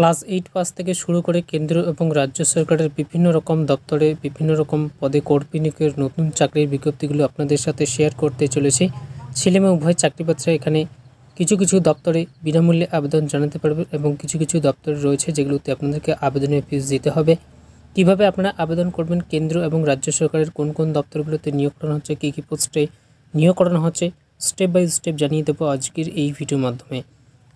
class eight pass থেকে শুরু করে কেন্দ্র এবং রাজ্য সরকারের বিভিন্ন রকম দপ্তরে বিভিন্ন রকম পদে কর্মী নিয়োগের নতুন চাকরির বিজ্ঞপ্তিগুলো আপনাদের সাথে শেয়ার করতে চলেছি ছেলেমেয়ে উভয় চাকরিপাত্রা এখানে কিছু কিছু দপ্তরে বিনামূল্যে আবেদন জানাতে পারবে এবং কিছু কিছু দপ্তর রয়েছে যেগুলোতে আপনাদেরকে আবেদনের ফিস দিতে হবে কিভাবে আপনারা আবেদন করবেন কেন্দ্র এবং রাজ্য সরকারের কোন কোন দপ্তরগুলোতে নিয়োগ করানো হচ্ছে কী কী পোস্টে নিয়োগ করানো হচ্ছে স্টেপ বাই স্টেপ জানিয়ে দেবো আজকের এই ভিডিওর মাধ্যমে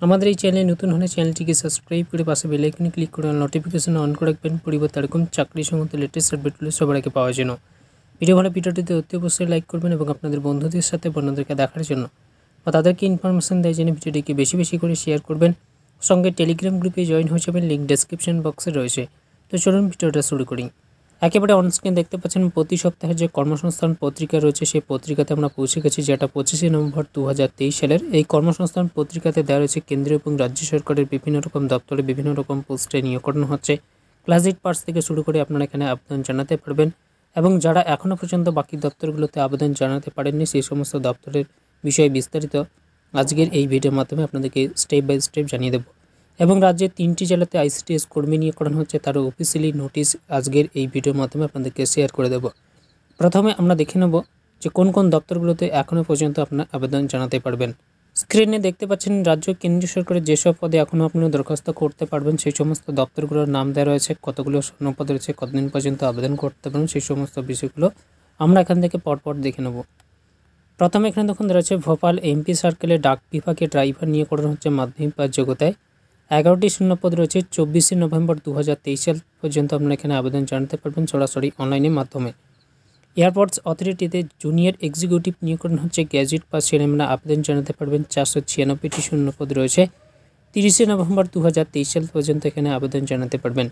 আমাদের এই চ্যানেলে নতুন হলে চ্যানেলটিকে সাবস্ক্রাইব করে পাশে বেলাইকনে ক্লিক করে নোটিফিকেশন অন করে রাখবেন পরিবর্তে এরকম চাকরি সংক্রান্ত লেটেস্ট আপডেটগুলো সবার আগে পাওয়ার জন্য ভিডিও ভালো ভিডিওটিতে অতি অবশ্যই লাইক করবেন এবং আপনাদের বন্ধুদের সাথে বন্ধুদেরকে দেখার জন্য বা তাদেরকে ইনফরমেশান দেয় জন্য ভিডিওটিকে বেশি বেশি করে শেয়ার করবেন সঙ্গে টেলিগ্রাম গ্রুপে জয়েন হয়ে যাবেন লিঙ্ক ডেসক্রিপশন বক্সে রয়েছে তো চলুন ভিডিওটা শুরু করি একেবারে অনস্ক্রিন দেখতে পাচ্ছেন প্রতি সপ্তাহে যে কর্মসংস্থান পত্রিকা রয়েছে সেই পত্রিকাতে আমরা পৌঁছে গেছি যেটা পঁচিশে নভেম্বর দু সালের এই কর্মসংস্থান পত্রিকাতে দেওয়া রয়েছে কেন্দ্রীয় এবং রাজ্য সরকারের বিভিন্ন রকম দপ্তরে বিভিন্ন রকম পোস্টে নিয়োগকরণ হচ্ছে ক্লাস এইট পার্স থেকে শুরু করে আপনারা এখানে আবেদন জানাতে পারবেন এবং যারা এখনও পর্যন্ত বাকি দপ্তরগুলোতে আবেদন জানাতে পারেননি সেই সমস্ত দপ্তরের বিষয়ে বিস্তারিত আজকের এই ভিডিওর মাধ্যমে আপনাদেরকে স্টেপ বাই স্টেপ জানিয়ে দেবো এবং রাজ্যের তিনটি জেলাতে আইসিটিএস কর্মী নিয়োগ করানো হচ্ছে তার অফিসিয়ালি নোটিশ আজকের এই ভিডিওর মাধ্যমে আপনাদেরকে শেয়ার করে দেব প্রথমে আমরা দেখে নেব যে কোন কোন দপ্তরগুলোতে এখনও পর্যন্ত আপনার আবেদন জানাতে পারবেন স্ক্রিনে দেখতে পাচ্ছেন রাজ্য কেন্দ্রীয় সরকারের যেসব পদে এখনও আপনি দরখাস্ত করতে পারবেন সেই সমস্ত দপ্তরগুলোর নাম দেওয়া রয়েছে কতগুলো পদ রয়েছে কতদিন পর্যন্ত আবেদন করতে পারবেন সেই সমস্ত বিষয়গুলো আমরা এখান থেকে পরপর দেখে নেব প্রথমে এখানে দেখুন রয়েছে ভোপাল এমপি সার্কেলে ডাক বিভাগে ড্রাইভার নিয়ে করানো হচ্ছে মাধ্যমিক বা যোগ্যতায় এগারোটি শূন্যপদ রয়েছে চব্বিশে নভেম্বর দু হাজার তেইশ সাল পর্যন্ত আপনারা এখানে আবেদন জানাতে পারবেন সরাসরি অনলাইনের মাধ্যমে এয়ারপোর্টস অথরিটিতে জুনিয়র এক্সিকিউটিভ নিয়োগকরণ হচ্ছে গ্যাজেট বা ছেলেমেয়েরা আবেদন জানাতে পারবেন চারশো ছিয়ানব্বইটি শূন্যপদ রয়েছে তিরিশে নভেম্বর দু হাজার তেইশ সাল পর্যন্ত এখানে আবেদন জানাতে পারবেন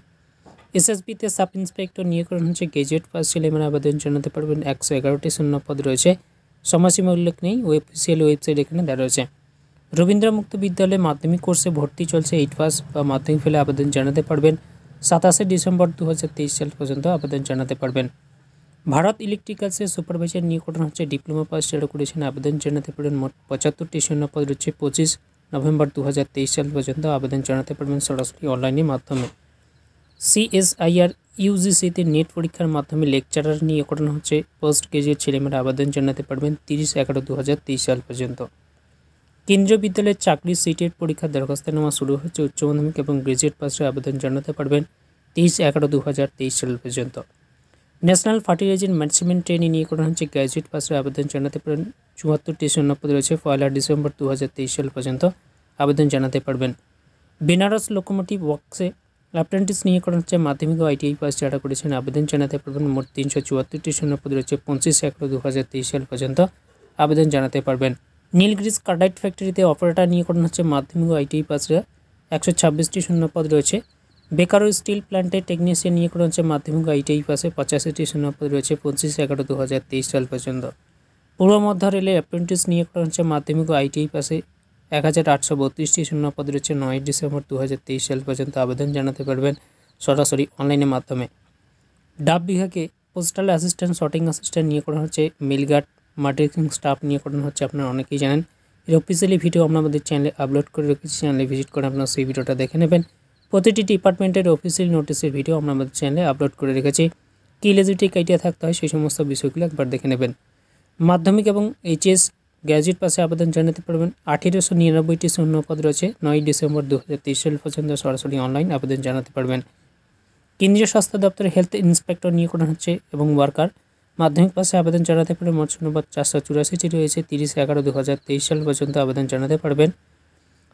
এসএসবিতে সাব ইন্সপেক্টর নিয়োগকরণ হচ্ছে গ্যাজেট পাস ছেলেমেয়েরা আবেদন জানাতে পারবেন একশো এগারোটি শূন্যপদ রয়েছে সমাজসীমা উল্লেখ নেই ওয়েবসিয়াল ওয়েবসাইট এখানে দেওয়া রয়েছে রবীন্দ্র মুক্ত বিদ্যালয়ে মাধ্যমিক কোর্সে ভর্তি চলছে এইট পাস বা মাধ্যমিক ফেলে আবেদন জানাতে পারবেন সাতাশে ডিসেম্বর দু সাল পর্যন্ত আবেদন জানাতে পারবেন ভারত ইলেকট্রিক্যালসের সুপারভাইজার নিয়োগকরণ হচ্ছে ডিপ্লোমা পাস চালু করেছেন আবেদন জানাতে পারবেন মোট পঁচাত্তরটি শূন্যপদ রয়েছে পঁচিশ নভেম্বর দু সাল পর্যন্ত আবেদন জানাতে পারবেন সরাসরি অনলাইনের মাধ্যমে সিএসআইআর ইউজিসিতে নেট পরীক্ষার মাধ্যমে লেকচারার নিয়োগ করানো হচ্ছে পোস্ট গ্রাজুয়েট ছেলেমেয়েরা আবেদন জানাতে পারবেন তিরিশ এগারো দু সাল পর্যন্ত কেন্দ্রীয় বিদ্যালয়ের চাকরি সিটের পরীক্ষার দরখাস্ত নেওয়া শুরু হয়েছে উচ্চ মাধ্যমিক এবং গ্রাজুয়েট পাশে আবেদন জানাতে পারবেন তেইশ এগারো দু হাজার তেইশ সাল পর্যন্ত ন্যাশনাল ফার্টিলাইজার ম্যানেজমেন্ট ট্রেনিং নিয়ে করা হচ্ছে গ্র্যাজুয়েট পাশে আবেদন জানাতে পারেন চুয়াত্তরটি শূন্যপদ রয়েছে পয়লা ডিসেম্বর দু সাল পর্যন্ত আবেদন জানাতে পারবেন বেনারস লোকোমোটিভ ওয়ার্কসে অ্যাপ্রেন্টিস নিয়ে করা হচ্ছে মাধ্যমিক ও আইটিআই পাস যারা করেছেন আবেদন জানাতে পারবেন মোট তিনশো চুয়াত্তরটি শূন্যপদ রয়েছে পঁচিশ এগারো দু সাল পর্যন্ত আবেদন জানাতে পারবেন নীলগ্রিজ কার্ডাইট ফ্যাক্টরিতে নিয়ে করানো হচ্ছে মাধ্যমিক ও আইটিআই পাসরা একশো ছাব্বিশটি শূন্যপদ রয়েছে বেকারো স্টিল প্ল্যান্টে টেকনিশিয়ান করা হচ্ছে মাধ্যমিক আইটিআই পাসে পঁচাশিটি শূন্যপদ রয়েছে পঁচিশ এগারো দু হাজার তেইশ সাল পর্যন্ত পূর্ব মধ্য রেলে অ্যাপ্রেন্টিস করা হচ্ছে মাধ্যমিক ও আইটিআই পাসে এক হাজার আটশো বত্রিশটি শূন্যপদ রয়েছে নয় ডিসেম্বর দু হাজার তেইশ সাল পর্যন্ত আবেদন জানাতে পারবেন সরাসরি অনলাইনের মাধ্যমে ডাব বিভাগে পোস্টাল অ্যাসিস্ট্যান্ট শটিং অ্যাসিস্ট্যান্ট করা হচ্ছে মিলগার্ড মার্টিং স্টাফ নিয়ে করানো হচ্ছে আপনারা অনেকেই জানেন এর অফিসিয়ালি ভিডিও আমরা আমাদের চ্যানেলে আপলোড করে রেখেছি চ্যানেলে ভিজিট করে আপনারা সেই ভিডিওটা দেখে নেবেন প্রতিটি ডিপার্টমেন্টের অফিসিয়াল নোটিসের ভিডিও আমরা আমাদের চ্যানেলে আপলোড করে রেখেছি কী ইলেজিটি ক্রাইটেরিয়া থাকতে হয় সেই সমস্ত বিষয়গুলো একবার দেখে নেবেন মাধ্যমিক এবং এইচএস গ্যাজুয়েট পাশে আবেদন জানাতে পারবেন আঠেরোশো নিরানব্বইটি শূন্যপদ রয়েছে নয় ডিসেম্বর দু হাজার তেইশ সাল পর্যন্ত সরাসরি অনলাইন আবেদন জানাতে পারবেন কেন্দ্রীয় স্বাস্থ্য দপ্তরের হেলথ ইন্সপেক্টর নিয়োগ করা হচ্ছে এবং ওয়ার্কার মাধ্যমিক পাশে আবেদন জানাতে পারে মোট অনুবাদ চারশো চুরাশিটি রয়েছে তিরিশ এগারো দু সাল পর্যন্ত আবেদন জানাতে পারবেন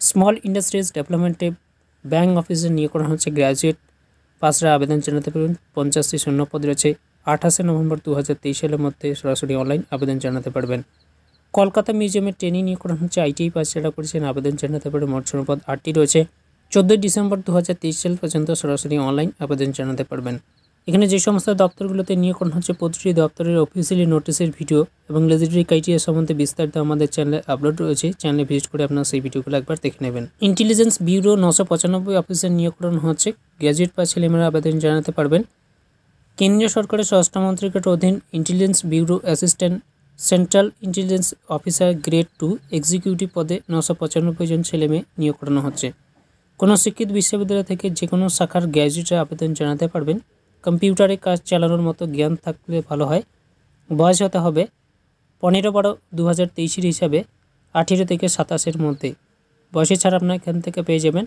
স্মল ইন্ডাস্ট্রিজ ডেভেলপমেন্টে ব্যাঙ্ক অফিসে নিয়োগ করা হচ্ছে গ্র্যাজুয়েট পাশরা আবেদন জানাতে পারবেন পঞ্চাশটি শূন্যপদ রয়েছে আঠাশে নভেম্বর দু সালের মধ্যে সরাসরি অনলাইন আবেদন জানাতে পারবেন কলকাতা মিউজিয়ামে ট্রেনিং নিয়োগ করা হচ্ছে আইটিআই পাস যারা করেছেন আবেদন জানাতে পারে মোট শূন্যপদ আটটি রয়েছে চোদ্দোই ডিসেম্বর দু সাল পর্যন্ত সরাসরি অনলাইন আবেদন জানাতে পারবেন এখানে যে সমস্ত দপ্তরগুলোতে নিয়োগ হচ্ছে প্রতিটি দপ্তরের অফিসিয়ালি নোটিশের ভিডিও এবং লেজিটারি ক্রাইটেরিয়া সম্বন্ধে বিস্তারিত আমাদের চ্যানেলে আপলোড রয়েছে চ্যানেলে ভিজিট করে আপনারা সেই ভিডিওগুলো একবার দেখে নেবেন ইন্টেলিজেন্স ব্যুরো নশো পঁচানব্বই অফিসের নিয়োগকরণ হচ্ছে গ্র্যাজুয়েট বা ছেলেমেয়েরা আবেদন জানাতে পারবেন কেন্দ্রীয় সরকারের স্বরাষ্ট্রমন্ত্রীকের অধীন intelligence bureau assistant central intelligence officer grade two executive পদে নশো পঁচানব্বই জন ছেলেমেয়ে নিয়োগ করানো হচ্ছে কোনো শিক্ষিত বিশ্ববিদ্যালয় থেকে যে কোনো শাখার গ্র্যাজুয়েটরা আবেদন জানাতে পারবেন কম্পিউটারে কাজ চালানোর মতো জ্ঞান থাকলে ভালো হয় বয়স হতে হবে পনেরো বারো দু হাজার তেইশের হিসাবে আঠেরো থেকে সাতাশের মধ্যে বয়সে ছাড়া আপনার এখান থেকে পেয়ে যাবেন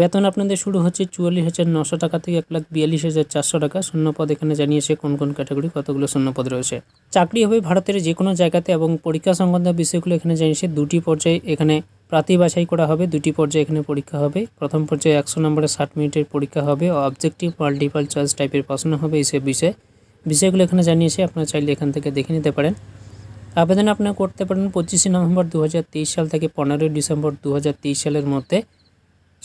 বেতন আপনাদের শুরু হচ্ছে চুয়াল্লিশ হাজার নশো টাকা থেকে এক লাখ বিয়াল্লিশ হাজার চারশো টাকা শূন্যপদ এখানে জানিয়েছে কোন কোন ক্যাটাগরি কতগুলো শূন্যপদ রয়েছে চাকরি হবে ভারতের যে কোনো জায়গাতে এবং পরীক্ষা সংক্রান্ত বিষয়গুলো এখানে জানিয়েছে দুটি পর্যায়ে এখানে প্রার্থী বাছাই করা হবে দুটি পর্যায়ে এখানে পরীক্ষা হবে প্রথম পর্যায়ে একশো নম্বরে ষাট মিনিটের পরীক্ষা হবে অবজেক্টিভ মাল্টিপাল চয়েস টাইপের প্রশ্ন হবে এইসব বিষয়ে বিষয়গুলো এখানে জানিয়েছে আপনারা চাইলে এখান থেকে দেখে নিতে পারেন আবেদন আপনারা করতে পারেন পঁচিশে নভেম্বর দু সাল থেকে পনেরোই ডিসেম্বর দু সালের মধ্যে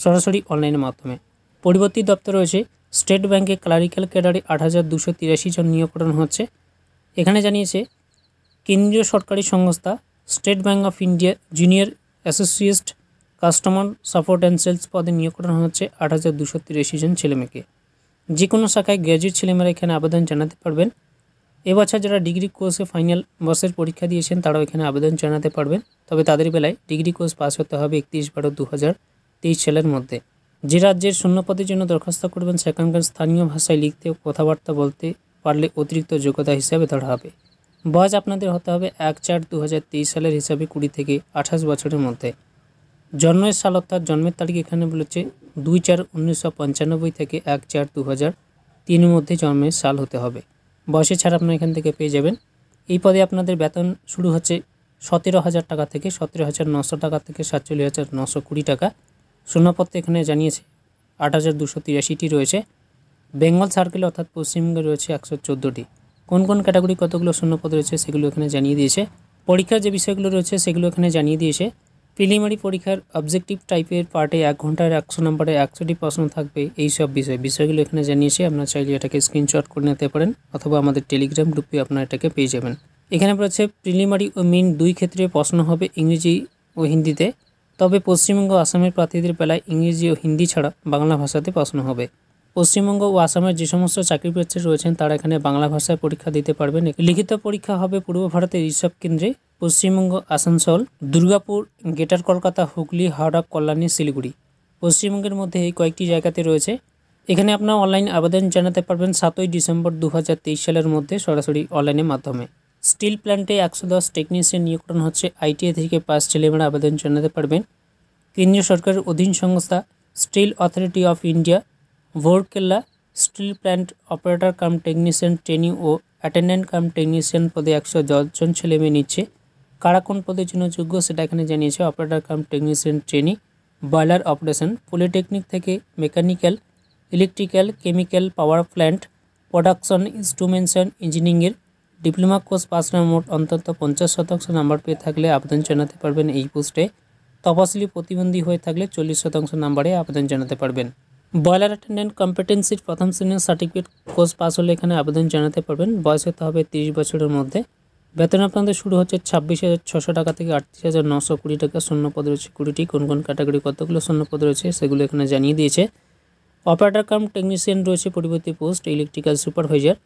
সরাসরি অনলাইনের মাধ্যমে পরিবর্তী দপ্তর রয়েছে স্টেট ব্যাংকে ক্লারিক্যাল ক্যাডারে আট হাজার দুশো তিরাশি জন নিয়োগ করানো হচ্ছে এখানে জানিয়েছে কেন্দ্রীয় সরকারি সংস্থা State Bank of India junior associate customer support and sales পদে নিয়োগ করানো হচ্ছে আট হাজার দুশো তিরাশি জন ছেলেমেয়েকে যে কোনো শাখায় গ্র্যাজুয়েট ছেলেমেয়েরা এখানে আবেদন জানাতে পারবেন এবছর যারা ডিগ্রি কোর্সে ফাইনাল বর্ষের পরীক্ষা দিয়েছেন তারাও এখানে আবেদন জানাতে পারবেন তবে তাদের বেলায় ডিগ্রি কোর্স পাস হতে হবে একত্রিশ বারো দু হাজার তেইশ সালের মধ্যে যে রাজ্যের শূন্যপদের জন্য দরখাস্ত করবেন সেখানকার স্থানীয় ভাষায় লিখতে কথাবার্তা বলতে পারলে অতিরিক্ত যোগ্যতা হিসাবে ধরা হবে বয়স আপনাদের হতে হবে এক চার দু সালের হিসাবে কুড়ি থেকে আঠাশ বছরের মধ্যে জন্মের সাল অর্থাৎ জন্মের তারিখ এখানে বলেছে দুই চার উনিশশো থেকে এক চার দু তিনের মধ্যে জন্মের সাল হতে হবে বয়সে ছাড় আপনারা এখান থেকে পেয়ে যাবেন এই পদে আপনাদের বেতন শুরু হচ্ছে সতেরো হাজার টাকা থেকে সতেরো হাজার নশো টাকা থেকে সাতচল্লিশ হাজার নশো কুড়ি টাকা শূন্যপত্র এখানে জানিয়েছে আট হাজার দুশো তিরাশিটি রয়েছে বেঙ্গল সার্কেল অর্থাৎ পশ্চিমবঙ্গে রয়েছে একশো চোদ্দোটি কোন কোন ক্যাটাগরি কতগুলো শূন্যপদ রয়েছে সেগুলো এখানে জানিয়ে দিয়েছে পরীক্ষার যে বিষয়গুলো রয়েছে সেগুলো এখানে জানিয়ে দিয়েছে প্রিলিমারি পরীক্ষার অবজেক্টিভ টাইপের পার্টে এক ঘন্টার একশো নম্বরে একশোটি প্রশ্ন থাকবে এই সব বিষয় বিষয়গুলো এখানে জানিয়েছে আপনারা চাইলে এটাকে স্ক্রিনশট করে নিতে পারেন অথবা আমাদের টেলিগ্রাম গ্রুপে আপনারা এটাকে পেয়ে যাবেন এখানে রয়েছে প্রিলিমারি ও মেন দুই ক্ষেত্রে প্রশ্ন হবে ইংরেজি ও হিন্দিতে তবে পশ্চিমবঙ্গ আসামের প্রার্থীদের বেলায় ইংরেজি ও হিন্দি ছাড়া বাংলা ভাষাতে প্রশ্ন হবে পশ্চিমবঙ্গ ও আসামের যে সমস্ত চাকরি প্রার্থী রয়েছেন তারা এখানে বাংলা ভাষায় পরীক্ষা দিতে পারবেন লিখিত পরীক্ষা হবে পূর্ব ভারতের ঋষব কেন্দ্রে পশ্চিমবঙ্গ আসানসোল দুর্গাপুর গেটার কলকাতা হুগলি হাওড়া কল্যাণী শিলিগুড়ি পশ্চিমবঙ্গের মধ্যে এই কয়েকটি জায়গাতে রয়েছে এখানে আপনার অনলাইন আবেদন জানাতে পারবেন সাতই ডিসেম্বর দু সালের মধ্যে সরাসরি অনলাইনের মাধ্যমে স্টিল প্ল্যান্টে একশো দশ টেকনিশিয়ান নিয়োগ হচ্ছে আইটিআই থেকে পাঁচ ছেলেমেয়ের আবেদন জানাতে পারবেন কেন্দ্রীয় সরকারের অধীন সংস্থা Steel Authority of India Rourkela steel plant operator cum technician training ও অ্যাটেন্ডেন্ট কাম টেকনিশিয়ান পদে একশো দশজন ছেলেমেয়ে নিচ্ছে কারা কোন পদের জন্য যোগ্য সেটা এখানে জানিয়েছে operator cum technician training boiler operation polytechnic থেকে mechanical electrical chemical power plant production and ইঞ্জিনিয়ারিংয়ের ডিপ্লোমা কোর্স পাস করে মোট অন্তত পঞ্চাশ শতাংশ নাম্বার পেয়ে থাকলে আবেদন জানাতে পারবেন এই পোস্টে তপশিলি প্রতিবন্ধী হয়ে থাকলে চল্লিশ শতাংশ নাম্বারে আবেদন জানাতে পারবেন বয়লার অ্যাটেন্ডেন্ট কম্পিটেন্সির প্রথম শ্রেণীর সার্টিফিকেট কোর্স পাস হলে এখানে আবেদন জানাতে পারবেন বয়স হতে হবে তিরিশ বছরের মধ্যে বেতন আপনাদের শুরু হচ্ছে ছাব্বিশ হাজার ছশো টাকা থেকে আটত্রিশ হাজার নশো কুড়ি টাকা শূন্য পদ রয়েছে কুড়িটি কোন কোন ক্যাটাগরি কতগুলো শূন্য পদ রয়েছে সেগুলো এখানে জানিয়ে দিয়েছে অপারেটার কাম টেকনিশিয়ান রয়েছে পরবর্তী পোস্ট ইলেকট্রিক্যাল সুপারভাইজার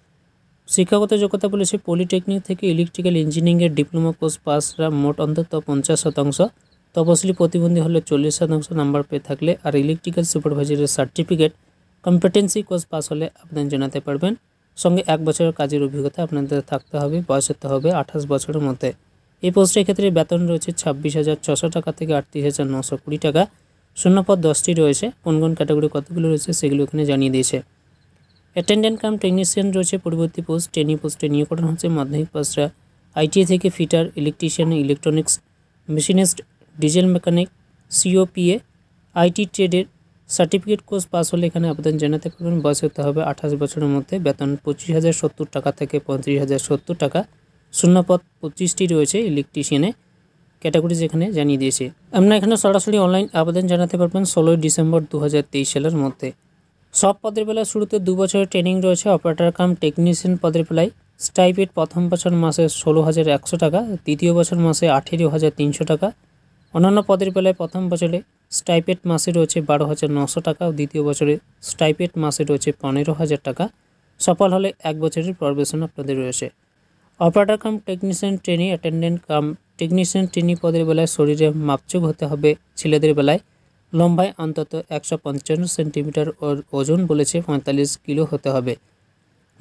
শিক্ষাগত যোগ্যতা বলেছে পলিটেকনিক থেকে ইলেকট্রিক্যাল ইঞ্জিনিয়ারিংয়ের ডিপ্লোমা কোর্স পাসরা মোট অন্তত পঞ্চাশ শতাংশ তপশিলি প্রতিবন্ধী হলে চল্লিশ শতাংশ নাম্বার পেয়ে থাকলে আর ইলেকট্রিক্যাল সুপারভাইজারের সার্টিফিকেট কম্পিটেন্সি কোর্স পাস হলে আপনার জানাতে পারবেন সঙ্গে এক বছরের কাজের অভিজ্ঞতা আপনাদের থাকতে হবে বয়স হতে হবে আঠাশ বছরের মধ্যে এই পোস্টের ক্ষেত্রে বেতন রয়েছে ছাব্বিশ হাজার ছশো টাকা থেকে আটত্রিশ হাজার নশো কুড়ি টাকা শূন্যপদ দশটি রয়েছে কোন কোন ক্যাটাগরি কতগুলো রয়েছে সেগুলো এখানে জানিয়ে দিয়েছে অ্যাটেন্ডেন্ট কাম টেকনিশিয়ান রয়েছে পরবর্তী পোস্ট ট্রেনিং পোস্টে নিয়োগ হচ্ছে মাধ্যমিক পাশরা আইটিআই থেকে fitter electrician electronics machinist diesel mechanic COPA IT ট্রেডের সার্টিফিকেট কোর্স পাস হলে এখানে আবেদন জানাতে পারবেন বয়স হতে হবে আঠাশ বছরের মধ্যে বেতন পঁচিশ হাজার সত্তর টাকা থেকে পঁয়ত্রিশ হাজার সত্তর টাকা শূন্যপথ পঁচিশটি রয়েছে ইলেকট্রিশিয়ানে ক্যাটাগরি যেখানে জানিয়ে দিয়েছে আমরা এখানে সরাসরি অনলাইন আবেদন জানাতে পারবেন ষোলোই ডিসেম্বর দু সালের মধ্যে সব পদের বেলায় শুরুতে দু বছরের ট্রেনিং রয়েছে অপারেটর কাম টেকনিশিয়ান পদের বেলায় স্টাইপেড প্রথম বছর মাসে ষোলো হাজার একশো টাকা দ্বিতীয় বছর মাসে আঠেরো হাজার তিনশো টাকা অন্যান্য পদের বেলায় প্রথম বছরে স্টাইপেড মাসে রয়েছে বারো হাজার নশো টাকা ও দ্বিতীয় বছরে স্টাইপেড মাসে রয়েছে পনেরো হাজার টাকা সফল হলে এক বছরের প্রবেশন আপনাদের রয়েছে operator cum technician trainee attendant cum technician trainee পদের বেলায় শরীরে মাপচুপ হতে হবে ছেলেদের বেলায় লম্বায় অন্তত একশো পঞ্চান্ন সেন্টিমিটার ওজন বলেছে পঁয়তাল্লিশ কিলো হতে হবে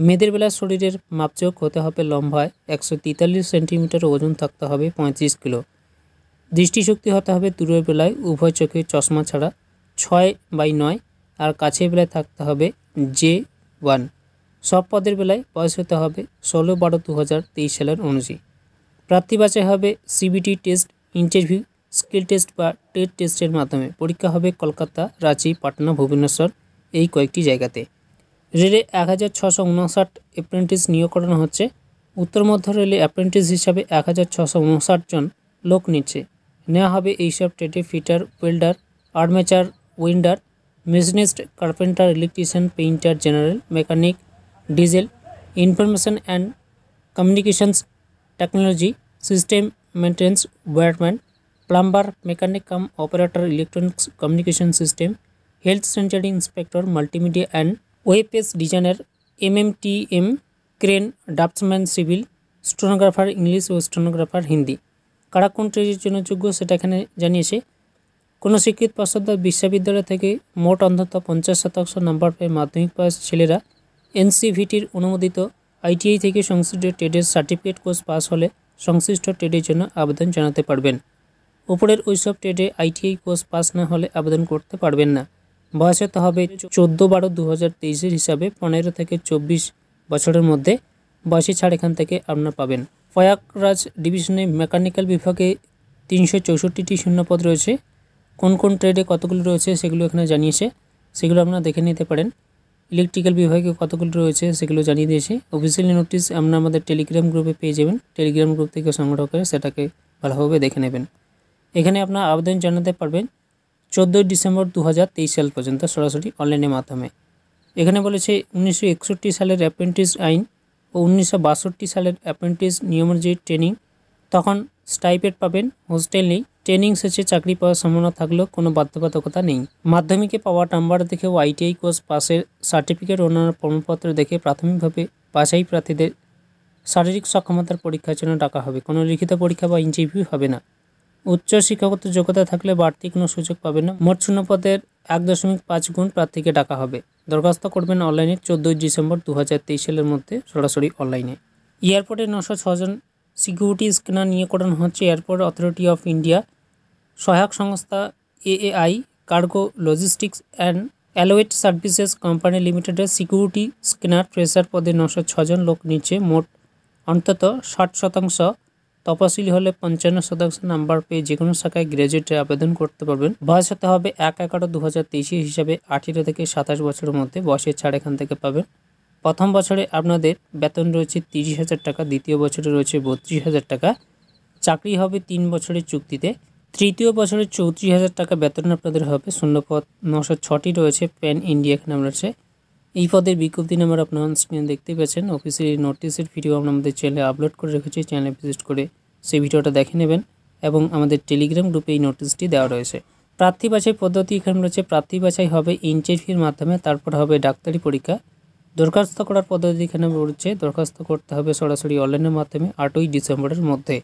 মেয়েদের বেলা শরীরের মাপচোক হতে হবে লম্বায় একশো তেতাল্লিশ সেন্টিমিটার ওজন থাকতে হবে পঁয়ত্রিশ কিলো দৃষ্টিশক্তি হতে হবে দূরের বেলায় উভয় চোখে চশমা ছাড়া ছয় বাই নয় আর কাছের বেলায় থাকতে হবে জে ওয়ান সব পদের বেলায় বয়স হতে হবে ষোলো বারো দু সালের অনুযায়ী প্রার্থী বাছাই হবে CBT test interview skill test বা টেট টেস্টের মাধ্যমে পরীক্ষা হবে কলকাতা রাঁচি পাটনা ভুবনেশ্বর এই কয়েকটি জায়গাতে রেলে এক হাজার ছশো উনষাট অ্যাপ্রেন্টিস নিয়োগ করানো হচ্ছে উত্তর মধ্য রেলে অ্যাপ্রেন্টিস হিসাবে এক হাজার ছশো উনষাট জন লোক নিচ্ছে নেওয়া হবে এইসব টেটে fitter welder armature winder machinist carpenter electrician painter general mechanic diesel information and communications technology system maintenance wireman plumber mechanic cum operator electronics communication system health sanitary inspector multimedia and designer M M T M crane draftsman civil stenographer English ও stenographer Hindi কারা কোন ট্রেডের জন্য যোগ্য সেটা এখানে জানিয়েছে কোনো শিক্ষিত পাশ্চাত্য বিশ্ববিদ্যালয় থেকে মোট অন্তত পঞ্চাশ শতাংশ নম্বর পেয়ে মাধ্যমিক পাস ছেলেরা এনসিভিটির অনুমোদিত আইটিআই থেকে সংশ্লিষ্ট ট্রেডের সার্টিফিকেট কোর্স পাস হলে সংশ্লিষ্ট ট্রেডের জন্য আবেদন জানাতে পারবেন উপরের ওইসব ট্রেডে আইটিআই কোর্স পাস না হলে আবেদন করতে পারবেন না বয়স হতে হবে চোদ্দো বারো দু হাজার তেইশের হিসাবে পনেরো থেকে চব্বিশ বছরের মধ্যে বয়সী ছাড় এখান থেকে আপনার পাবেন প্রয়াগরাজ ডিভিশনে মেকানিক্যাল বিভাগে তিনশো চৌষট্টিটি শূন্যপদ রয়েছে কোন কোন ট্রেডে কতগুলো রয়েছে সেগুলো এখানে জানিয়েছে সেগুলো আপনারা দেখে নিতে পারেন ইলেকট্রিক্যাল বিভাগে কতগুলো রয়েছে সেগুলো জানিয়ে দিয়েছে অফিসিয়াল নোটিশ আপনার আমাদের টেলিগ্রাম গ্রুপে পেয়ে যাবেন টেলিগ্রাম গ্রুপ থেকে সংগ্রহ করে সেটাকে ভালোভাবে দেখে নেবেন এখানে আপনার আবেদন জানাতে পারবেন চোদ্দোই ডিসেম্বর দু সাল পর্যন্ত সরাসরি অনলাইনের মাধ্যমে এখানে বলেছে উনিশশো সালের অ্যাপ্রেন্টিস আইন ও উনিশশো সালের অ্যাপ্রেন্টিস নিয়মের যে ট্রেনিং তখন স্টাইপেড পাবেন হোস্টেল নেই ট্রেনিং শেষে চাকরি পাওয়ার সম্ভাবনা থাকলেও কোনো বাধ্যবাধকতা নেই মাধ্যমিকে পাওয়া নাম্বার দেখে ও আইটিআই কোর্স পাশের সার্টিফিকেট অন্যান্য প্রমাণপত্র দেখে প্রাথমিকভাবে বাছাই প্রার্থীদের শারীরিক সক্ষমতার পরীক্ষার জন্য ডাকা হবে কোনো লিখিত পরীক্ষা বা ইন্টারভিউ হবে না উচ্চ শিক্ষাগত যোগ্যতা থাকলে বাড়তি কোনো সুযোগ পাবেন না মোট শূন্য পদের এক দশমিক পাঁচ গুণ প্রার্থীকে ডাকা হবে দরখাস্ত করবেন অনলাইনে চোদ্দোই ডিসেম্বর দু সালের মধ্যে সরাসরি অনলাইনে এয়ারপোর্টে নশো ছজন সিকিউরিটি স্ক্যানার নিয়ে করানো হচ্ছে এয়ারপোর্ট অথরিটি অফ ইন্ডিয়া সহায়ক সংস্থা AAI cargo logistics and allied services company লিমিটেডের সিকিউরিটি স্ক্যানার ফ্রেশার পদে নশো ছজন লোক নিচ্ছে মোট অন্তত ষাট শতাংশ তপশিলি হলে পঞ্চান্ন শতাংশ নাম্বার পেয়ে যে কোনো শাখায় গ্র্যাজুয়েটে আবেদন করতে পারবেন বয়স হতে হবে এক এগারো দু হাজার হিসাবে আঠেরো থেকে সাতাশ বছরের মধ্যে বয়সের ছাড় এখান থেকে পাবেন প্রথম বছরে আপনাদের বেতন রয়েছে তিরিশ হাজার টাকা দ্বিতীয় বছরে রয়েছে বত্রিশ হাজার টাকা চাকরি হবে তিন বছরের চুক্তিতে তৃতীয় বছরে চৌত্রিশ হাজার টাকা বেতন আপনাদের হবে শূন্যপদ নশো ছটি রয়েছে প্যান ইন্ডিয়া এখানে রয়েছে এই পদের বিজ্ঞপ্তি নাম্বার আপনার স্ক্রিনে দেখতে পাচ্ছেন অফিসের এই ভিডিও আমরা আমাদের চ্যানেলে আপলোড করে রেখেছি চ্যানেলে ভিজিট করে সেই ভিডিওটা দেখে নেবেন এবং আমাদের টেলিগ্রাম গ্রুপে এই নোটিশটি দেওয়া রয়েছে প্রার্থী বাছাই পদ্ধতি এখানে রয়েছে প্রার্থী বাছাই হবে ইন্টারভিউর মাধ্যমে তারপর হবে ডাক্তারি পরীক্ষা দরখাস্ত করার পদ্ধতি এখানে রয়েছে দরখাস্ত করতে হবে সরাসরি অনলাইনের মাধ্যমে আটই ডিসেম্বরের মধ্যে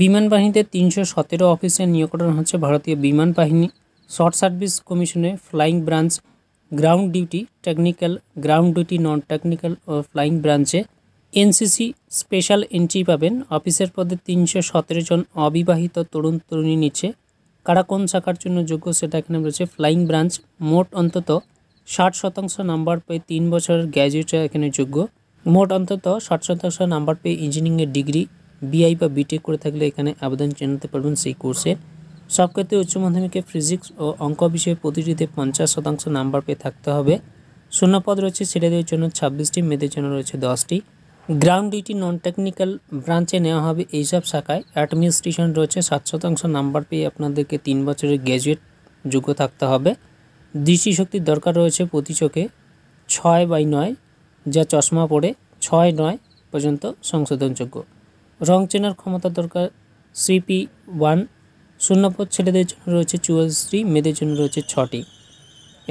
বিমান বাহিনীতে তিনশো সতেরো অফিসে নিয়োগ করানো হচ্ছে ভারতীয় বিমান বাহিনী শর্ট সার্ভিস কমিশনে flying branch ground duty technical ground duty non technical ও ফ্লাইং ব্রাঞ্চে এনসিসি স্পেশাল এন্ট্রি পাবেন অফিসের পদে তিনশো সতেরো জন অবিবাহিত তরুণ তরুণী নিচ্ছে কারা কোন শাখার জন্য যোগ্য সেটা এখানে রয়েছে ফ্লাইং ব্রাঞ্চ মোট অন্তত ষাট শতাংশ নাম্বার পেয়ে তিন বছরের গ্র্যাজুয়েটরা এখানে যোগ্য মোট অন্তত ষাট শতাংশ নাম্বার পেয়ে ইঞ্জিনিয়ারিংয়ের ডিগ্রি বিআই বা বিটেক করে থাকলে এখানে আবেদন জানাতে পারবেন সেই কোর্সে সব ক্ষেত্রে উচ্চ মাধ্যমিকে ফিজিক্স ও অঙ্ক বিষয়ে প্রতিটিতে পঞ্চাশ শতাংশ নাম্বার পেয়ে থাকতে হবে শূন্যপদ রয়েছে ছেলেদের জন্য ছাব্বিশটি মেয়েদের জন্য রয়েছে দশটি গ্রাউন্ড ডিটি নন টেকনিক্যাল ব্রাঞ্চে নেওয়া হবে এইসব শাখায় অ্যাডমিনিস্ট্রেশন রয়েছে সাত শতাংশ নাম্বার পেয়ে আপনাদেরকে তিন বছরের গ্র্যাজুয়েট যোগ্য থাকতে হবে দৃষ্টিশক্তির দরকার রয়েছে প্রতি চোখে ছয় বাই নয় যা চশমা পড়ে ছয় নয় পর্যন্ত সংশোধনযোগ্য রং চেনার ক্ষমতা দরকার সিপি ওয়ান শূন্য পদ ছেলেদের জন্য রয়েছে চুয়াশটি মেয়েদের জন্য রয়েছে ছটি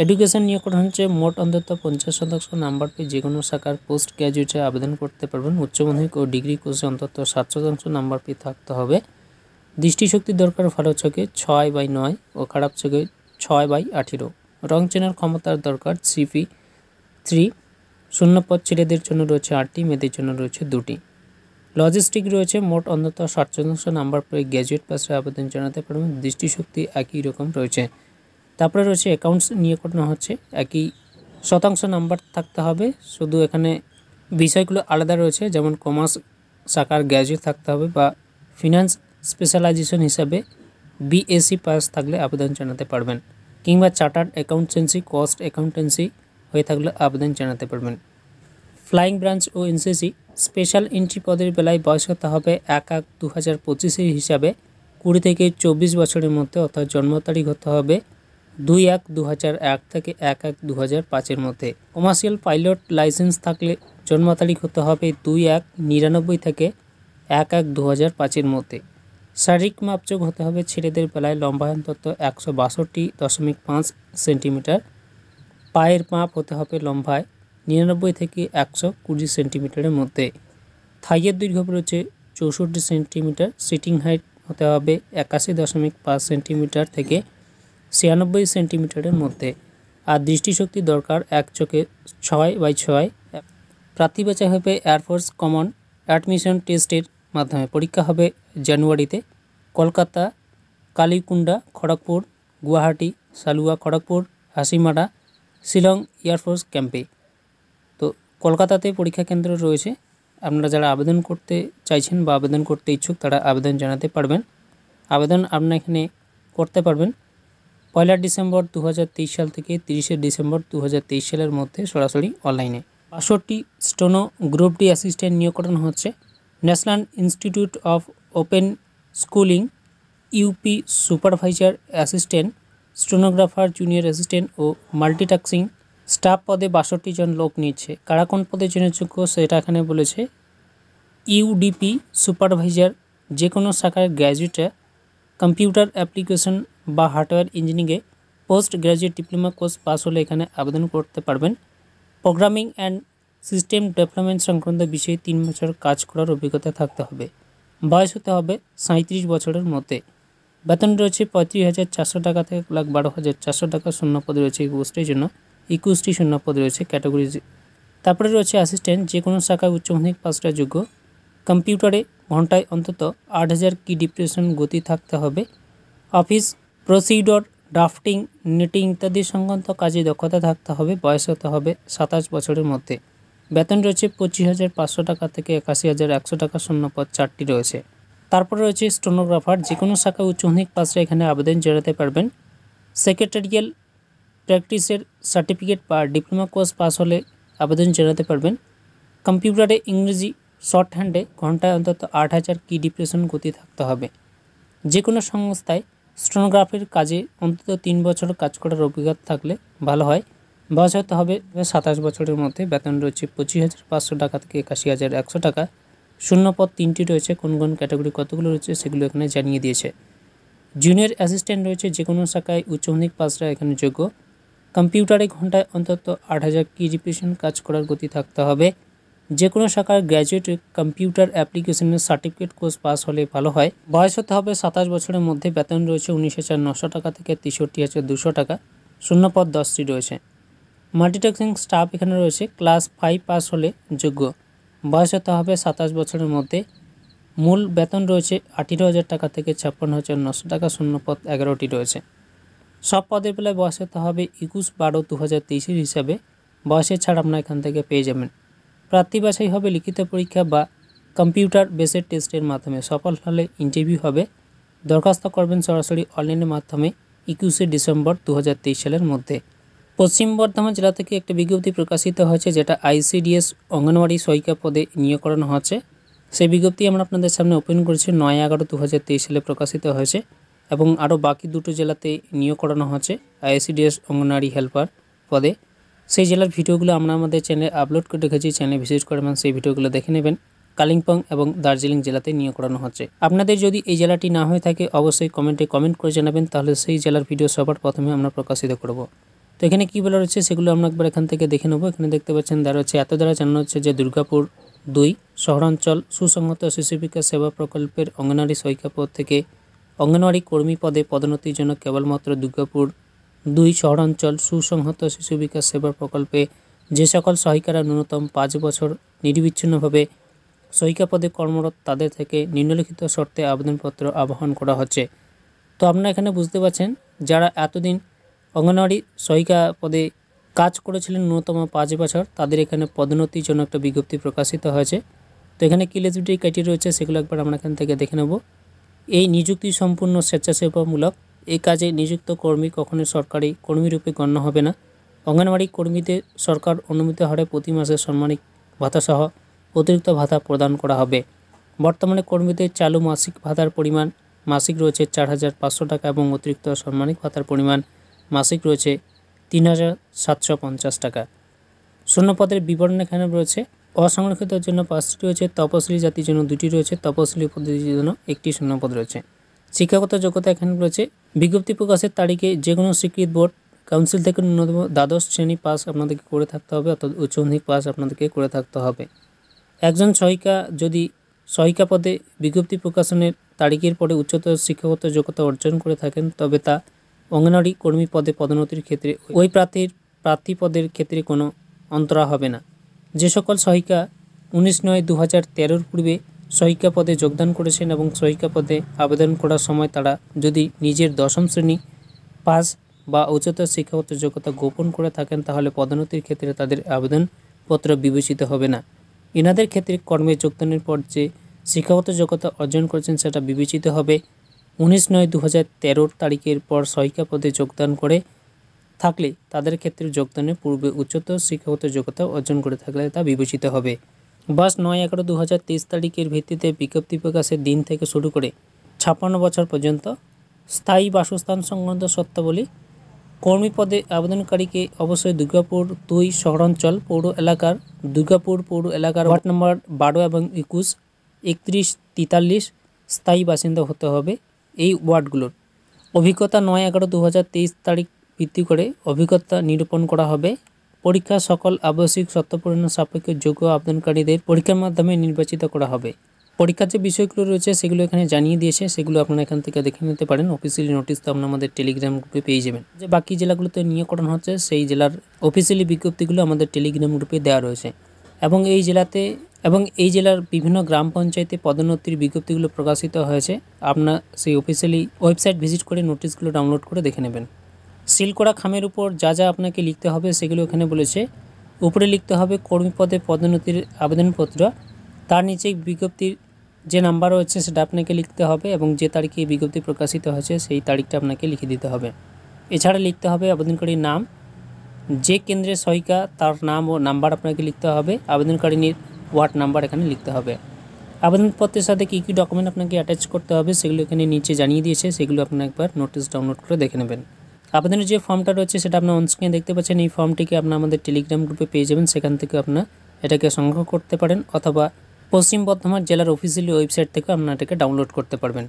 এডুকেশন নিয়ে করা হচ্ছে মোট অন্তত পঞ্চাশ শতাংশ নাম্বার পেয়ে যে কোনো শাখার পোস্ট গ্র্যাজুয়েটে আবেদন করতে পারবেন উচ্চ মাধ্যমিক ও ডিগ্রি কোর্সে অন্তত সাত শতাংশ নাম্বার পেয়ে থাকতে হবে দৃষ্টিশক্তির দরকার ভালো চোখে ছয় বাই নয় ও খারাপ চোখে ছয় বাই আঠেরো রং চেনার ক্ষমতার দরকার সিপি থ্রি শূন্য পদ ছেলেদের জন্য রয়েছে আটটি মেয়েদের জন্য রয়েছে দুটি লজিস্টিক রয়েছে মোট অন্তত সাতচল্লিশশো নাম্বার পেয়ে গ্র্যাজুয়েট পাশে আবেদন জানাতে পারবেন দৃষ্টিশক্তি একই রকম রয়েছে তারপরে রয়েছে অ্যাকাউন্টস নিয়ে করানো হচ্ছে একই শতাংশ নাম্বার থাকতে হবে শুধু এখানে বিষয়গুলো আলাদা রয়েছে যেমন কমার্স শাখার গ্র্যাজুয়েট থাকতে হবে বা ফিনান্স স্পেশালাইজেশন হিসাবে বিএসসি পাস থাকলে আবেদন জানাতে পারবেন কিংবা চার্টার্ড অ্যাকাউন্টেন্সি কস্ট অ্যাকাউন্টেন্সি হয়ে থাকলে আবেদন জানাতে পারবেন ফ্লাইং ব্রাঞ্চ ও এনসিসি স্পেশাল এন্ট্রি পদের বেলায় বয়স হতে হবে এক এক দু হাজার পঁচিশের হিসাবে কুড়ি থেকে চব্বিশ বছরের মধ্যে অর্থাৎ জন্ম তারিখ হতে হবে দুই এক দু হাজার এক থেকে এক এক দু হাজার পাঁচের মধ্যে কমার্শিয়াল পাইলট লাইসেন্স থাকলে জন্ম তারিখ হতে হবে দুই এক নিরানব্বই থেকে এক এক দু হাজার পাঁচের মধ্যে শারীরিক মাপযোগ হতে হবে ছেলেদের বেলায় লম্বায়ন তত্ত্ব একশো বাষট্টি দশমিক পাঁচ সেন্টিমিটার পায়ের মাপ হতে হবে লম্বায় নিরানব্বই থেকে একশো কুড়ি সেন্টিমিটারের মধ্যে থাইয়ের দৈর্ঘ্য রয়েছে চৌষট্টি সেন্টিমিটার সিটিং হাইট হতে হবে একাশি দশমিক পাঁচ সেন্টিমিটার থেকে ছিয়ানব্বই সেন্টিমিটারের মধ্যে আর দৃষ্টিশক্তি দরকার এক চোখে ছয় বাই ছয় প্রার্থী বেচা হবে এয়ারফোর্স কমন অ্যাডমিশন টেস্টের মাধ্যমে পরীক্ষা হবে জানুয়ারিতে কলকাতা কালিকুণ্ডা খড়গপুর গুয়াহাটি সালুয়া খড়গপুর হাসিমারা শিলং এয়ারফোর্স ক্যাম্পে কলকাতাতে পরীক্ষা কেন্দ্র রয়েছে আপনারা যারা আবেদন করতে চাইছেন বা আবেদন করতে ইচ্ছুক তারা আবেদন জানাতে পারবেন আবেদন আপনারা এখানে করতে পারবেন পয়লা ডিসেম্বর দু সাল থেকে তিরিশে ডিসেম্বর দু সালের মধ্যে সরাসরি অনলাইনে বাষট্টি স্টোনো গ্রুপ ডি অ্যাসিস্ট্যান্ট নিয়োগ করানো হচ্ছে National Institute of Open Schooling UP supervisor assistant stenographer junior assistant ও মাল্টিটাক্সিং স্টাফ পদে বাষট্টি জন লোক নিচ্ছে কারা কোন পদে জনযোগ্য সেটা এখানে বলেছে ইউডিপি সুপারভাইজার যে কোনো শাখার গ্র্যাজুয়েটে কম্পিউটার অ্যাপ্লিকেশন বা হার্ডওয়্যার ইঞ্জিনিয়ারিংয়ে post graduate diploma course pass হলে এখানে আবেদন করতে পারবেন প্রোগ্রামিং অ্যান্ড সিস্টেম ডেভেলপমেন্ট সংক্রান্ত বিষয়ে তিন বছর কাজ করার অভিজ্ঞতা থাকতে হবে বয়স হতে হবে সাঁত্রিশ বছরের মতে বেতন রয়েছে পঁয়ত্রিশ হাজার চারশো টাকা থেকে লাখ বারো হাজার চারশো টাকা শূন্য পদ রয়েছে এই পোস্টের জন্য একুশটি শূন্যপদ রয়েছে ক্যাটাগরিজ তারপরে রয়েছে অ্যাসিস্ট্যান্ট যে কোনো শাখায় উচ্চমাধ্যমিক পাশটা যোগ্য কম্পিউটারে ঘন্টায় অন্তত আট হাজার কি ডিপ্রেশন গতি থাকতে হবে অফিস প্রসিডর ড্রাফটিং নেটিং ইত্যাদি সংক্রান্ত কাজে দক্ষতা থাকতে হবে বয়স হতে হবে সাতাশ বছরের মধ্যে বেতন রয়েছে পঁচিশ হাজার পাঁচশো টাকা থেকে একাশি হাজার একশো টাকা শূন্যপদ চারটি রয়েছে তারপরে রয়েছে স্টোনোগ্রাফার যে কোনো শাখায় উচ্চমাধ্যমিক পাশে এখানে আবেদন জানাতে পারবেন সেক্রেটারিয়াল প্র্যাকটিসের সার্টিফিকেট বা ডিপ্লোমা কোর্স পাস হলে আবেদন জানাতে পারবেন কম্পিউটারে ইংরেজি শর্ট হ্যান্ডে ঘন্টায় অন্তত আট হাজার কি ডিপ্রেশন গতি থাকতে হবে যে কোনো সংস্থায় স্টোনোগ্রাফির কাজে অন্তত তিন বছর কাজ করার অভিজ্ঞতা থাকলে ভালো হয় বয়স হতে হবে সাতাশ বছরের মধ্যে বেতন রয়েছে পঁচিশ হাজার পাঁচশো টাকা থেকে একাশি হাজার একশো টাকা শূন্যপদ তিনটি রয়েছে কোন কোন ক্যাটাগরি কতগুলো রয়েছে সেগুলো এখানে জানিয়ে দিয়েছে জুনিয়র অ্যাসিস্ট্যান্ট রয়েছে যে কোনো শাখায় উচ্চমাধ্যমিক পাশরা এখানে যোগ্য কম্পিউটারে ঘন্টায় অন্তত আট হাজার কি রিপিটেশন কাজ করার গতি থাকতে হবে যে কোনো শাখার গ্র্যাজুয়েট কম্পিউটার অ্যাপ্লিকেশনের সার্টিফিকেট কোর্স পাস হলে ভালো হয় বয়স হতে হবে সাতাশ বছরের মধ্যে বেতন রয়েছে উনিশ হাজার নশো টাকা থেকে তেষট্টি হাজার দুশো টাকা শূন্যপদ দশটি রয়েছে মাল্টিটাস্কিং স্টাফ এখানে রয়েছে ক্লাস ফাইভ পাস হলে যোগ্য বয়স হতে হবে সাতাশ বছরের মধ্যে মূল বেতন রয়েছে আঠেরো হাজার টাকা থেকে ছাপ্পান্ন হাজার নশো টাকা শূন্যপদ এগারোটি রয়েছে সব পদের বেলায় বয়সে তা হবে একুশ বারো দু হাজার তেইশের হিসাবে বয়সের ছাড় আপনারা এখান থেকে পেয়ে যাবেন প্রার্থী বাছাই হবে লিখিত পরীক্ষা বা কম্পিউটার বেসের টেস্টের মাধ্যমে সফল হলে ইন্টারভিউ হবে দরখাস্ত করবেন সরাসরি অনলাইনের মাধ্যমে একুশে ডিসেম্বর দু সালের মধ্যে পশ্চিম বর্ধমান জেলা থেকে একটি বিজ্ঞপ্তি প্রকাশিত হয়েছে যেটা আইসিডিএস অঙ্গনওয়াড়ি সহিকা পদে নিয়োগ করানো হচ্ছে সেই বিজ্ঞপ্তি আমরা আপনাদের সামনে ওপেন করেছি নয় এগারো দু সালে প্রকাশিত হয়েছে এবং আরও বাকি দুটো জেলাতে নিয়োগ করানো হচ্ছে আইসিডিএস অঙ্গনারী হেল্পার পদে সেই জেলার ভিডিওগুলো আমরা আমাদের চ্যানেলে আপলোড করে রেখেছি চ্যানেলে ভিজিট করে এবং সেই ভিডিওগুলো দেখে নেবেন কালিম্পং এবং দার্জিলিং জেলাতে নিয়োগ করানো হচ্ছে আপনাদের যদি এই জেলাটি না হয়ে থাকে অবশ্যই কমেন্টে কমেন্ট করে জানাবেন তাহলে সেই জেলার ভিডিও সবার প্রথমে আমরা প্রকাশিত করব তো এখানে কী বলা রয়েছে সেগুলো আমরা একবার এখান থেকে দেখে নেবো এখানে দেখতে পাচ্ছেন দ্বারা হচ্ছে এত দ্বারা জানানো হচ্ছে যে দুর্গাপুর দুই শহরাঞ্চল সুসংহত শিশু বিকাশ সেবা প্রকল্পের অঙ্গনারী সৈকা থেকে অঙ্গনওয়াড়ি কর্মী পদে পদোন্নতির জন্য কেবলমাত্র দুর্গাপুর দুই শহরাঞ্চল সুসংহত শিশু বিকাশ সেবা প্রকল্পে যে সকল সহায়িকারা ন্যূনতম পাঁচ বছর নির্বিচ্ছিন্নভাবে সহিকা পদে কর্মরত তাদের থেকে নিম্নলিখিত শর্তে আবেদনপত্র আবাহন করা হচ্ছে তো আপনারা এখানে বুঝতে পারছেন যারা এতদিন অঙ্গনওয়াড়ি সহিকা পদে কাজ করেছিলেন ন্যূনতম পাঁচ বছর তাদের এখানে পদোন্নতির জন্য একটা বিজ্ঞপ্তি প্রকাশিত হয়েছে তো এখানে কি এলিজিবিলিটি ক্রাইটেরিয়া রয়েছে সেগুলো একবার আমরা এখান থেকে দেখে নেব এই নিযুক্তি সম্পূর্ণ স্বেচ্ছাসেবামূলক এই কাজে নিযুক্ত কর্মী কখনোই সরকারি কর্মীরূপে গণ্য হবে না অঙ্গনওয়াড়ি কর্মীদের সরকার অনুমিত হারে প্রতি মাসে সম্মানিক ভাতাসহ অতিরিক্ত ভাতা প্রদান করা হবে বর্তমানে কর্মীদের চালু মাসিক ভাতার পরিমাণ মাসিক রয়েছে চার হাজার পাঁচশো টাকা এবং অতিরিক্ত সম্মানিক ভাতার পরিমাণ মাসিক রয়েছে তিন হাজার সাতশো পঞ্চাশ টাকা শূন্যপদের বিবরণ এখানে রয়েছে অসংরক্ষিতার জন্য পাঁচটি রয়েছে তপশিলি জাতির জন্য দুটি রয়েছে তপশিলি পদ্ধতির জন্য একটি শূন্যপদ রয়েছে শিক্ষাগত যোগ্যতা এখানে রয়েছে বিজ্ঞপ্তি প্রকাশের তারিখে যে কোনো স্বীকৃত বোর্ড কাউন্সিল থেকে ন্যূনতম দ্বাদশ শ্রেণী পাস আপনাদেরকে করে থাকতে হবে অর্থাৎ উচ্চমাধ্যমিক পাস আপনাদেরকে করে থাকতে হবে একজন সহিকা যদি সহিকা পদে বিজ্ঞপ্তি প্রকাশনের তারিখের পরে উচ্চতর শিক্ষাগত যোগ্যতা অর্জন করে থাকেন তবে তা অঙ্গনওয়াড়ি কর্মী পদে পদোন্নতির ক্ষেত্রে ওই প্রার্থীর প্রার্থী পদের ক্ষেত্রে কোনো অন্তরা হবে না যে সকল সহিকা উনিশ নয় দু হাজার তেরোর পূর্বে সহিকা পদে যোগদান করেছেন এবং সহিকা পদে আবেদন করার সময় তারা যদি নিজের দশম শ্রেণী পাস বা উচ্চতর শিক্ষাগত যোগ্যতা গোপন করে থাকেন তাহলে পদোন্নতির ক্ষেত্রে তাদের আবেদনপত্র বিবেচিত হবে না এনাদের ক্ষেত্রে কর্মে যোগদানের পর যে শিক্ষাগত যোগ্যতা অর্জন করেছেন সেটা বিবেচিত হবে উনিশ নয় দু হাজার তারিখের পর সহিকা পদে যোগদান করে থাকলে তাদের ক্ষেত্রে যোগদানের পূর্বে উচ্চতর শিক্ষাগত যোগ্যতা অর্জন করে থাকলে তা বিবেচিত হবে বাস নয় এগারো দু তারিখের ভিত্তিতে বিজ্ঞপ্তি প্রকাশের দিন থেকে শুরু করে ছাপ্পান্ন বছর পর্যন্ত স্থায়ী বাসস্থান সংক্রান্ত শর্তাবলী কর্মী পদে আবেদনকারীকে অবশ্যই দুর্গাপুর দুই শহরাঞ্চল পৌর এলাকার দুর্গাপুর পৌর এলাকার ওয়ার্ড নম্বর বারো এবং একুশ একত্রিশ তেতাল্লিশ স্থায়ী বাসিন্দা হতে হবে এই ওয়ার্ডগুলোর অভিজ্ঞতা নয় এগারো দু তারিখ ভিত্তি করে অভিজ্ঞতা নিরূপণ করা হবে পরীক্ষা সকল আবশ্যিক সত্যপূরণ সাপেক্ষ যোগ্য আবেদনকারীদের পরীক্ষার মাধ্যমে নির্বাচিত করা হবে পরীক্ষার যে বিষয়গুলো রয়েছে সেগুলো এখানে জানিয়ে দিয়েছে সেগুলো আপনারা এখান থেকে দেখে নিতে পারেন অফিসিয়ালি নোটিস তো আপনার আমাদের টেলিগ্রাম গ্রুপে পেয়ে যাবেন যে বাকি জেলাগুলোতে নিয়োগ করানো হচ্ছে সেই জেলার অফিসিয়ালি বিজ্ঞপ্তিগুলো আমাদের টেলিগ্রাম গ্রুপে দেওয়া রয়েছে এবং এই জেলাতে এবং এই জেলার বিভিন্ন গ্রাম পঞ্চায়েতে পদোন্নতির বিজ্ঞপ্তিগুলো প্রকাশিত হয়েছে আপনার সেই অফিসিয়ালি ওয়েবসাইট ভিজিট করে নোটিশগুলো ডাউনলোড করে দেখে নেবেন সিল করা খামের উপর যা যা আপনাকে লিখতে হবে সেগুলো এখানে বলেছে উপরে লিখতে হবে কর্মী পদে পদোন্নতির আবেদনপত্র তার নিচে বিজ্ঞপ্তির যে নাম্বার রয়েছে সেটা আপনাকে লিখতে হবে এবং যে তারিখে বিজ্ঞপ্তি প্রকাশিত হয়েছে সেই তারিখটা আপনাকে লিখে দিতে হবে এছাড়া লিখতে হবে আবেদনকারীর নাম যে কেন্দ্রে সহিকা তার নাম ও নাম্বার আপনাকে লিখতে হবে আবেদনকারিনীর ওয়ার্ড নাম্বার এখানে লিখতে হবে আবেদনপত্রের সাথে কী কী ডকুমেন্ট আপনাকে অ্যাটাচ করতে হবে সেগুলো এখানে নিচে জানিয়ে দিয়েছে সেগুলো আপনি একবার নোটিশ ডাউনলোড করে দেখে নেবেন আপনাদের যে ফর্মটা রয়েছে সেটা আপনার অনস্ক্রিনে দেখতে পাচ্ছেন এই ফর্মটিকে আপনার আমাদের টেলিগ্রাম গ্রুপে পেয়ে যাবেন সেখান থেকে আপনার এটাকে সংগ্রহ করতে পারেন অথবা পশ্চিম বর্ধমান জেলার অফিসিয়ালি ওয়েবসাইট থেকে আপনার এটাকে ডাউনলোড করতে পারবেন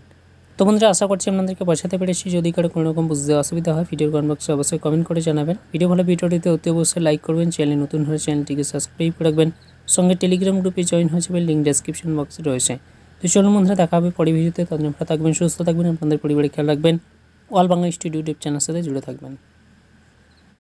তো বন্ধুরা আশা করছি আপনাদেরকে বোঝাতে পেরেছি যদি কারো কোনো রকম বুঝতে অসুবিধা হয় ভিডিও কমেন্ট বক্সে অবশ্যই কমেন্ট করে জানাবেন ভিডিও ভালো ভিডিওটিতে অতি অবশ্যই লাইক করবেন চ্যানেল নতুন হলে চ্যানেলটিকে সাবস্ক্রাইব করে রাখবেন সঙ্গে টেলিগ্রাম গ্রুপে জয়েন হয়ে যাবেন লিঙ্ক ডেসক্রিপশন বক্সে রয়েছে তো চলুন বন্ধুরা দেখা হবে পরিবেশিতে তাদের থাকবেন সুস্থ থাকবেন আপনাদের পরিবারের খেয়াল রাখবেন অল বাংলা স্টুডিও ইউটিউব চ্যানেলের সাথে জুড়ে থাকবেন